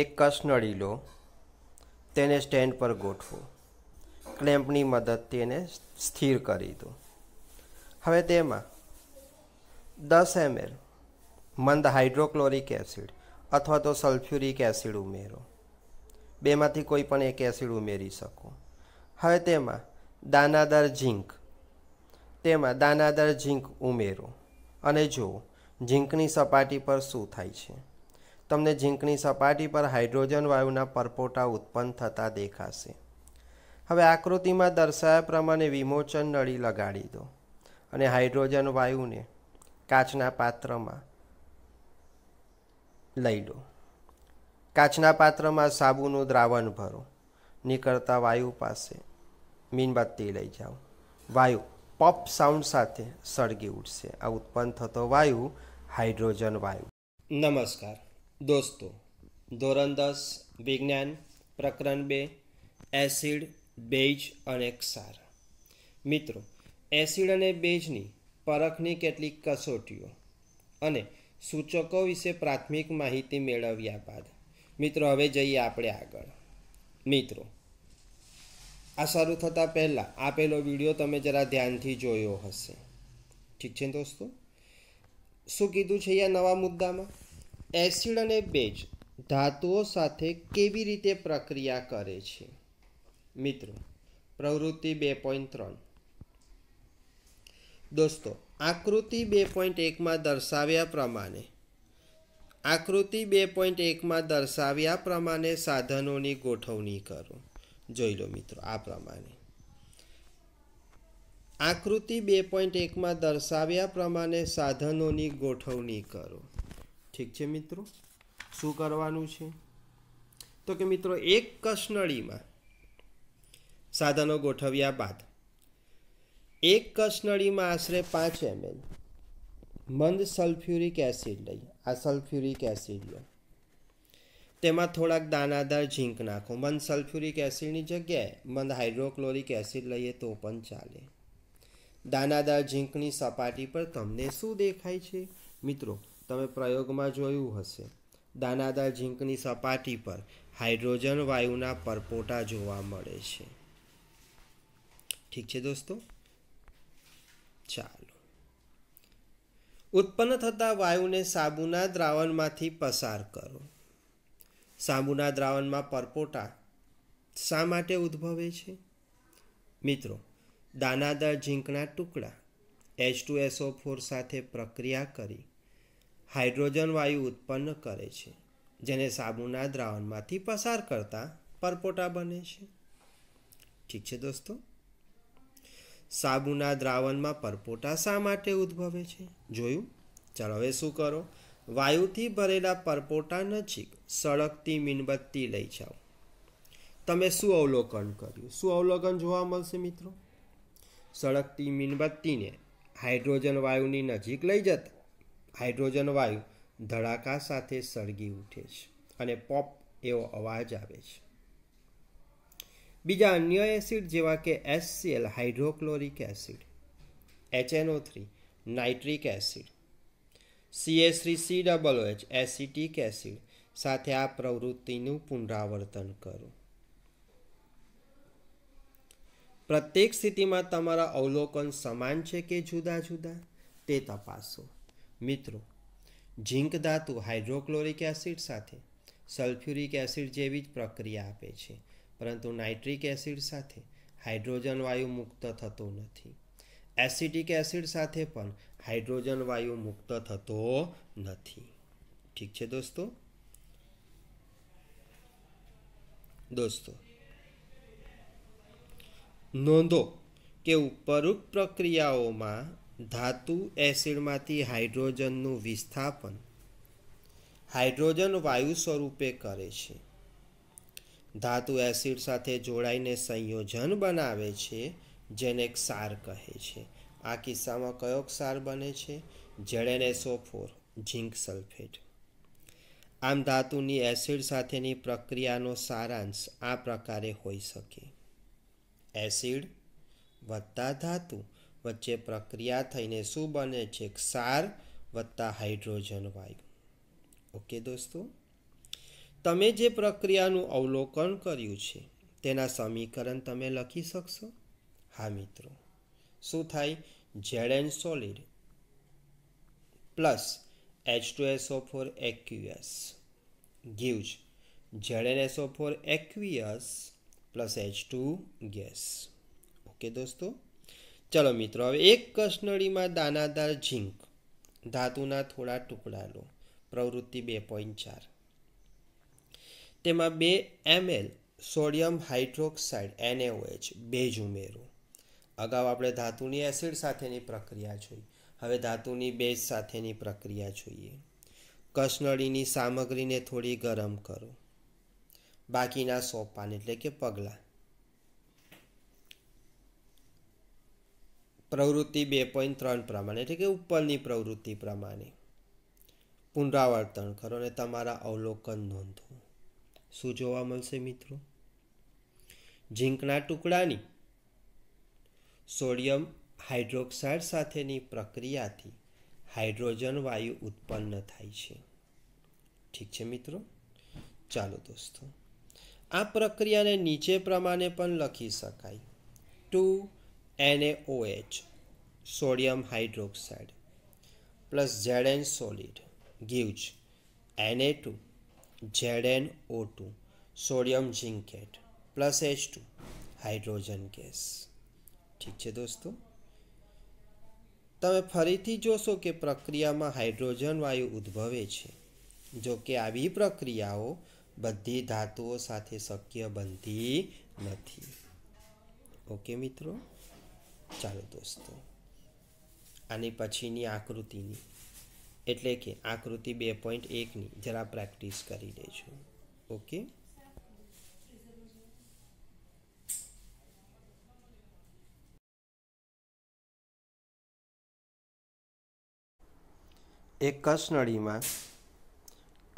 એક કસનળી લો તેને સ્ટેન્ડ પર ગોઠવો ક્લેમ્પની મદદથી એને સ્થિર કરી દો હવે તેમાં દસ એમએલ મંદ હાઇડ્રોક્લોરિક એસિડ અથવા તો સલ્ફ્યુરિક એસિડ ઉમેરો બેમાંથી કોઈ પણ એક એસિડ ઉમેરી શકો હવે તેમાં દાનાદાર ઝીંક તેમાં દાનાદાર ઝીંક ઉમેરો અને જુઓ ઝીંકની સપાટી પર શું થાય છે તમને ઝીંકની સપાટી પર હાઇડ્રોજન વાયુના પરપોટા ઉત્પન્ન થતા દેખાશે હવે આકૃતિમાં દર્શાયા પ્રમાણે વિમોચન નળી લગાડી દો અને હાઇડ્રોજન વાયુને કાચના પાત્રમાં લઈ લો કાચના પાત્રમાં સાબુનું દ્રાવણ ભરો નીકળતા વાયુ પાસે મીણબત્તી લઈ જાઓ વાયુ પોપ સાઉન્ડ સાથે સળગી ઉઠશે આ ઉત્પન્ન થતો વાયુ હાઇડ્રોજન વાયુ નમસ્કાર દોસ્તો ધોરણ દસ વિજ્ઞાન પ્રકરણ બે એસિડ બેઝ અને ક્ષાર મિત્રો એસિડ અને બેઝની પરખની કેટલીક કસોટીઓ અને સૂચકો વિશે પ્રાથમિક માહિતી મેળવ્યા બાદ મિત્રો હવે જઈએ આપણે આગળ મિત્રો આ શરૂ થતાં પહેલાં આપેલો વિડીયો તમે જરા ધ્યાનથી જોયો હશે ઠીક છે દોસ્તો શું કીધું છે અહીંયા નવા મુદ્દામાં એસિડ અને બેજ ધાતુઓ સાથે કેવી રીતે પ્રક્રિયા કરે છે મિત્રો પ્રવૃત્તિ બે પોઈન્ટ ત્રણ દોસ્તો આકૃતિ બે પોઈન્ટ એકમાં દર્શાવ્યા પ્રમાણે આકૃતિ બે પોઈન્ટ એકમાં દર્શાવ્યા પ્રમાણે સાધનોની ગોઠવણી કરો જોઈ લો મિત્રો આ પ્રમાણે આકૃતિ બે પોઈન્ટ એકમાં દર્શાવ્યા પ્રમાણે સાધનોની ગોઠવણી કરો ઠીક છે મિત્રો શું કરવાનું છે તો કે મિત્રો એક કસનળીમાં સાધનો ગોઠવ્યા બાદ એક કસનળીમાં આશરે પાંચ એમએલ મંદ સલ્ફ્યુરિક એસિડ લઈ આ સલ્ફ્યુરિક એસિડ લો તેમાં થોડાક દાનાદાર ઝીંક નાખો મંદ સલ્ફ્યુરિક એસિડની જગ્યાએ મંદ હાઇડ્રોક્લોરિક એસિડ લઈએ તો પણ ચાલે દાનાદાર ઝીંકની સપાટી પર તમને શું દેખાય છે મિત્રો તમે પ્રયોગમાં જોયું હશે દાનાદાર ઝીંકની સપાટી પર હાઇડ્રોજન વાયુના પરપોટા જોવા મળે છે ઠીક છે દોસ્તો ચાલો ઉત્પન્ન થતા વાયુને સાબુના દ્રાવણમાંથી પસાર કરો સાબુના દ્રાવણમાં પરપોટા શા માટે ઉદ્ભવે છે મિત્રો દાનાદાર ઝીંકના ટુકડા એચ ટુ એસઓ ફોર સાથે પ્રક્રિયા કરી હાઇડ્રોજન વાયુ ઉત્પન્ન કરે છે જેને સાબુના દ્રાવણમાંથી પસાર કરતા પરપોટા બને છે ઠીક છે દોસ્તો સાબુના દ્રાવણમાં પરપોટા શા માટે ઉદ્ભવે છે જોયું ચાલો હવે શું કરો વાયુથી ભરેલા પરપોટા નજીક સળગતી મીણબત્તી લઈ જાઓ તમે શું અવલોકન કર્યું શું અવલોકન જોવા મળશે મિત્રો સળગતી મીણબત્તીને હાઇડ્રોજન વાયુની નજીક લઈ જતા હાઇડ્રોજન વાયુ ધડાકા સાથે સળગી ઉઠે છે અને પોપ એવો અવાજ આવે છે બીજા અન્ય એસિડ જેવા કે SCL hydrochloric acid HNO three nitric acid CS three C double H acetic acid સાથે આ પ્રવૃત્તિનું પુનરાવર્તન કરો પ્રત્યેક સ્થિતિમાં તમારા અવલોકન સમાન છે કે જુદા જુદા તે તપાસો મિત્રો ઝીંક ધાતુ હાઇડ્રોક્લોરિક એસિડ સાથે સલ્ફ્યુરિક એસિડ જેવી જ પ્રક્રિયા આપે છે પરંતુ નાઇટ્રિક એસિડ સાથે હાઇડ્રોજન વાયુ મુક્ત થતો નથી એસિટિક એસિડ સાથે પણ હાઇડ્રોજન વાયુ મુક્ત થતો નથી ઠીક છે દોસ્તો દોસ્તો નોંધો કે ઉપરોક્ત પ્રક્રિયાઓમાં ધાતુ એસિડમાંથી હાઇડ્રોજનનું વિસ્થાપન હાઇડ્રોજન વાયુ સ્વરૂપે કરે છે ધાતુ એસિડ સાથે જોડાઈને સંયોજન બનાવે છે જેને ક્ષાર કહે છે આ કિસ્સામાં કયો ક્ષાર બને છે જેડેનેસો ફોર ઝીંક સલ્ફેટ આમ ધાતુની એસિડ સાથેની પ્રક્રિયાનો સારાંશ આ પ્રકારે હોઈ શકે એસિડ વત્તા ધાતુ વચ્ચે પ્રક્રિયા થઈને શું બને છે ક્ષાર વત્તા હાઇડ્રોજન વાયુ ઓકે દોસ્તો તમે જે પ્રક્રિયાનું અવલોકન કર્યું છે તેના સમીકરણ તમે લખી શકશો હા મિત્રો શું થાય Z N solid plus H two SO four aqueous gives Z N SO four aqueous plus H two gas okay દોસ્તો ચલો મિત્રો હવે એક કસનળીમાં દાનાદાર ઝીંક ધાતુના થોડા ટુકડા લો પ્રવૃત્તિ બે પોઈન્ટ ચાર તેમાં બે એમએલ સોડિયમ હાઇડ્રોક્સાઇડ એનએઓએચ બેજ ઉમેરો અગાઉ આપણે ધાતુની એસિડ સાથેની પ્રક્રિયા જોઈ હવે ધાતુની બેઝ સાથેની પ્રક્રિયા જોઈએ કસનળીની સામગ્રીને થોડી ગરમ કરો બાકીના સોપાન એટલે કે પગલાં પ્રવૃત્તિ બે પોઈન્ટ ત્રણ પ્રમાણે એટલે કે ઉપરની પ્રવૃત્તિ પ્રમાણે પુનરાવર્તન કરો અને તમારા અવલોકન નોંધો શું જોવા મળશે મિત્રો ઝીંકના ટુકડાની સોડિયમ હાઇડ્રોક્સાઇડ સાથેની પ્રક્રિયાથી હાઇડ્રોજન વાયુ ઉત્પન્ન થાય છે ઠીક છે મિત્રો ચાલો દોસ્તો આ પ્રક્રિયાને નીચે પ્રમાણે પણ લખી શકાય two NaOH sodium hydroxide plus ZN solid gives Na2 two ZN O two sodium zincate plus H two hydrogen gas ઠીક છે દોસ્તો તમે ફરીથી જોશો કે પ્રક્રિયામાં હાઇડ્રોજન વાયુ ઉદ્ભવે છે જો કે આવી પ્રક્રિયાઓ બધી ધાતુઓ સાથે શક્ય બનતી નથી ઓકે મિત્રો ચાલો દોસ્તો આની પછીની આકૃતિની એટલે કે આકૃતિ બે પોઈન્ટ એકની જરા પ્રેક્ટિસ કરી લેજો ઓકે એક કસનળીમાં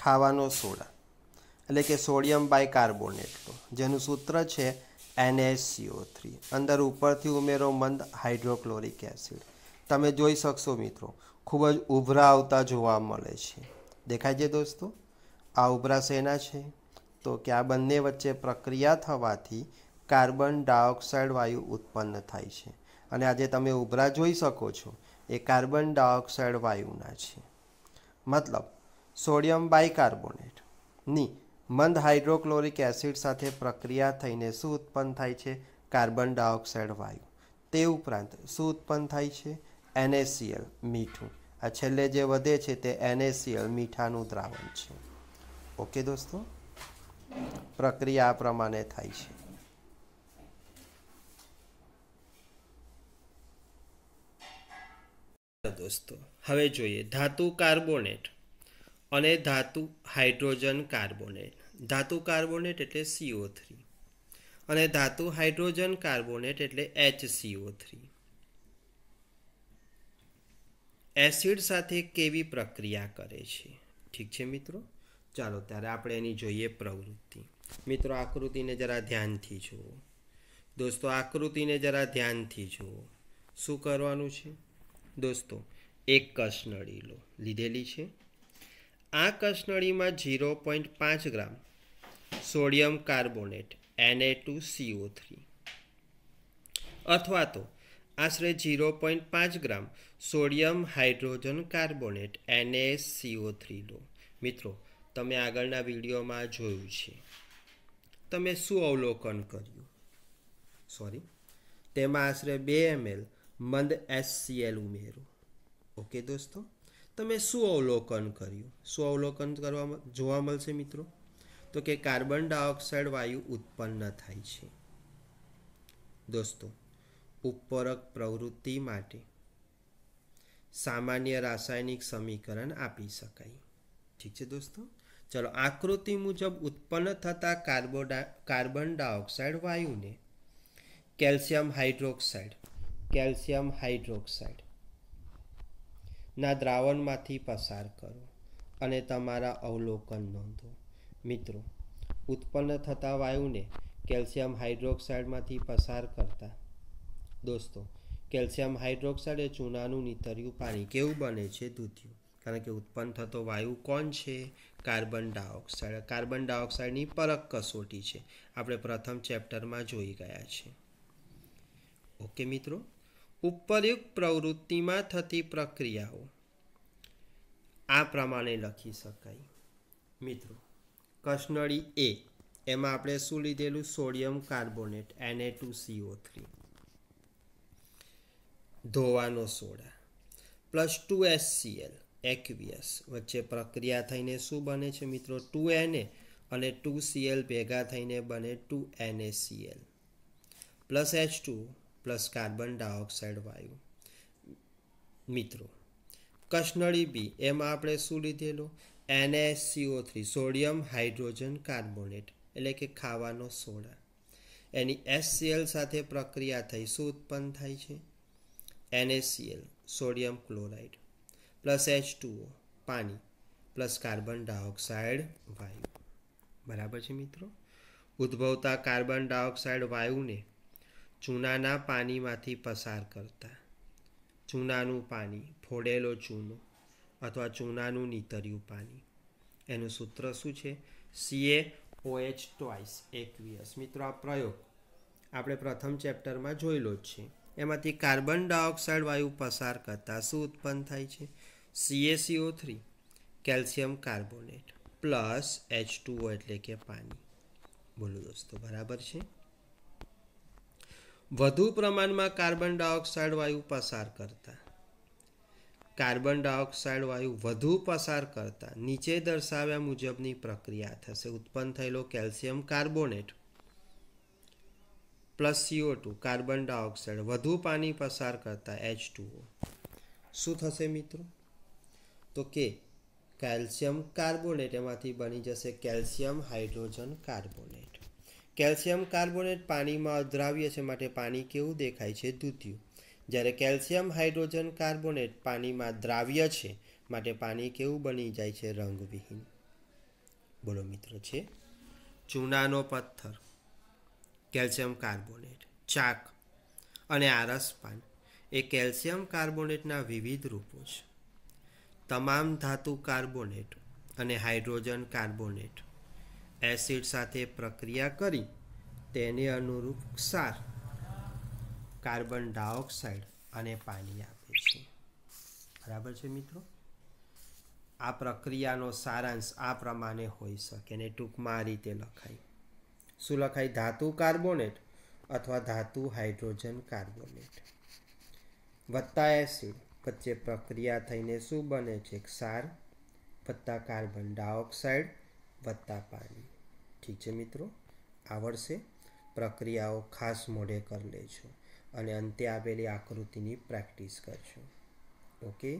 ખાવાનો સોડા એટલે કે સોડિયમ બાય કાર્બોનેટ જેનું સૂત્ર છે એનએસસીઓ થ્રી અંદર ઉપરથી ઉમેરો મંદ હાઇડ્રોક્લોરિક એસિડ તમે જોઈ શકશો મિત્રો ખૂબ જ ઉભરા આવતા જોવા મળે છે દેખાય છે દોસ્તો આ ઉભરા શેના છે તો કે આ બંને વચ્ચે પ્રક્રિયા થવાથી કાર્બન ડાયોક્સાઇડ વાયુ ઉત્પન્ન થાય છે અને આજે તમે ઉભરા જોઈ શકો છો એ કાર્બન ડાયોક્સાઇડ વાયુના છે મતલબ સોડિયમ બાયકાર્બોનેટની મંદ હાઇડ્રોક્લોરિક એસિડ સાથે પ્રક્રિયા થઈને શું ઉત્પન્ન થાય છે કાર્બન ડાયોક્સાઇડ વાયુ તે ઉપરાંત શું ઉત્પન્ન થાય છે એનએસીએલ મીઠું આ છેલ્લે જે વધે છે તે એનએસીએલ મીઠાનું દ્રાવણ છે ઓકે દોસ્તો પ્રક્રિયા આ પ્રમાણે થાય છે દોસ્તો હવે જોઈએ ધાતુ કાર્બોનેટ અને ધાતુ હાઇડ્રોજન કાર્બોનેટ ધાતુ કાર્બોનેટ એટલે સીઓ થ્રી અને ધાતુ હાઇડ્રોજન કાર્બોનેટ એટલે એચ સીઓ થ્રી એસિડ સાથે કેવી પ્રક્રિયા કરે છે ઠીક છે મિત્રો ચાલો ત્યારે આપણે એની જોઈએ પ્રવૃત્તિ મિત્રો આકૃતિને જરા ધ્યાનથી જુઓ દોસ્તો આકૃતિને જરા ધ્યાનથી જુઓ શું કરવાનું છે દોસ્તો એક કસનળી લો લીધેલી છે આ કસનળીમાં ઝીરો પોઈન્ટ પાંચ gram sodium carbonate NA two CO three અથવા તો આશરે ઝીરો પોઈન્ટ પાંચ gram sodium hydrogen carbonate CO three લો મિત્રો તમે આગળના વિડીયોમાં જોયું છે તમે શું અવલોકન કર્યું સોરી તેમાં આશરે બે એમએલ મંદ એસસીએલ ઉમેરો ઓકે દોસ્તો તમે શું અવલોકન કર્યું શું અવલોકન કરવા જોવા મળશે મિત્રો તો કે કાર્બન ડાયોક્સાઇડ વાયુ ઉત્પન્ન થાય છે દોસ્તો ઉપરક પ્રવૃત્તિ માટે સામાન્ય રાસાયણિક સમીકરણ આપી શકાય ઠીક છે દોસ્તો ચલો આકૃતિ મુજબ ઉત્પન્ન થતા કાર્બોડા કાર્બન ડાયોક્સાઇડ વાયુને કેલ્શિયમ હાઇડ્રોક્સાઇડ કેલ્શિયમ હાઇડ્રોક્સાઇડ ના દ્રાવણમાંથી પસાર કરો અને તમારા અવલોકન નોંધો મિત્રો ઉત્પન્ન થતા વાયુને કેલ્શિયમ હાઇડ્રોક્સાઇડમાંથી પસાર કરતા દોસ્તો કેલ્શિયમ હાઇડ્રોક્સાઇડ એ ચૂનાનું નીતર્યું પાણી કેવું બને છે દૂધિયું કારણ કે ઉત્પન્ન થતો વાયુ કોણ છે કાર્બન ડાયોક્સાઇડ કાર્બન ડાયોક્સાઇડની પરખ કસોટી છે આપણે પ્રથમ ચેપ્ટરમાં જોઈ ગયા છે ઓકે મિત્રો ઉપરયુક્ત પ્રવૃત્તિમાં થતી પ્રક્રિયાઓ આ પ્રમાણે લખી શકાય મિત્રો કસનળી એ એમાં આપણે શું લીધેલું sodium carbonate NA two CO three ધોવાનો soda plus two S SCL aqueous વચ્ચે પ્રક્રિયા થઈને શું બને છે મિત્રો ટુ એને અને ટુ સીએલ ભેગા થઈને બને two NACL plus H two plus carbon dioxide વાયુ મિત્રો કસનળી બી એમાં આપણે શું લીધેલું NSCO three sodium hydrogen carbonate એટલે કે ખાવાનો સોડા એની એસસીએલ સાથે પ્રક્રિયા થઈ શું ઉત્પન્ન થાય છે NSCL sodium chloride plus H two O પાણી પ્લસ કાર્બન ડાયોક્સાઇડ વાયુ બરાબર છે મિત્રો ઉદ્ભવતા કાર્બન ડાયોક્સાઇડ વાયુને ચૂનાના પાણીમાંથી પસાર કરતા ચૂનાનું પાણી ફોડેલો ચૂનો અથવા ચૂનાનું નીતર્યું પાણી એનું સૂત્ર શું છે સીએ ઓએચ ટોઈસ એકવીસ મિત્રો આ પ્રયોગ આપણે પ્રથમ ચેપ્ટરમાં જોયેલો જ છે એમાંથી કાર્બન ડાયોક્સાઇડ વાયુ પસાર કરતાં શું ઉત્પન્ન થાય છે CACO three calcium carbonate plus H two O એટલે કે પાણી બોલો દોસ્તો બરાબર છે વધુ પ્રમાણમાં કાર્બન ડાયોક્સાઇડ વાયુ પસાર કરતાં કાર્બન ડાયોક્સાઇડ વાયુ વધુ પસાર કરતા નીચે દર્શાવ્યા મુજબની પ્રક્રિયા થશે ઉત્પન્ન થયેલો calcium carbonate plus CO two carbon dioxide વધુ પાણી પસાર કરતા એચ ટુઓ શું થશે મિત્રો તો કે કેલ્શિયમ કાર્બોનેટ એમાંથી બની જશે calcium hydrogen carbonate calcium carbonate પાણીમાં દ્રાવ્ય છે માટે પાણી કેવું દેખાય છે દૂધિયું જ્યારે કેલ્શિયમ હાઇડ્રોજન કાર્બોનેટ પાણીમાં દ્રાવ્ય છે માટે પાણી કેવું બની જાય છે રંગવિહીન બોલો મિત્રો છે ચૂનાનો પથ્થર કેલ્શિયમ કાર્બોનેટ ચાક અને આરસપાન એ કેલ્શિયમ કાર્બોનેટના વિવિધ રૂપો છે તમામ ધાતુ કાર્બોનેટ અને હાઇડ્રોજન કાર્બોનેટ એસિડ સાથે પ્રક્રિયા કરી તેને અનુરૂપ ક્ષાર કાર્બન ડાયોક્સાઇડ અને પાણી આપે છે બરાબર છે મિત્રો આ પ્રક્રિયાનો સારાંશ આ પ્રમાણે હોઈ શકે ને ટૂંકમાં આ રીતે લખાય શું લખાય ધાતુ કાર્બોનેટ અથવા ધાતુ હાઇડ્રોજન કાર્બોનેટ વત્તા એસિડ વચ્ચે પ્રક્રિયા થઈને શું બને છે ક્ષાર વત્તા કાર્બન ડાયોક્સાઇડ વત્તા પાણી ઠીક છે મિત્રો આવડશે પ્રક્રિયાઓ ખાસ મોઢે કરી લેજો અને અંતે આપેલી આકૃતિની પ્રેક્ટિસ કરશું ઓકે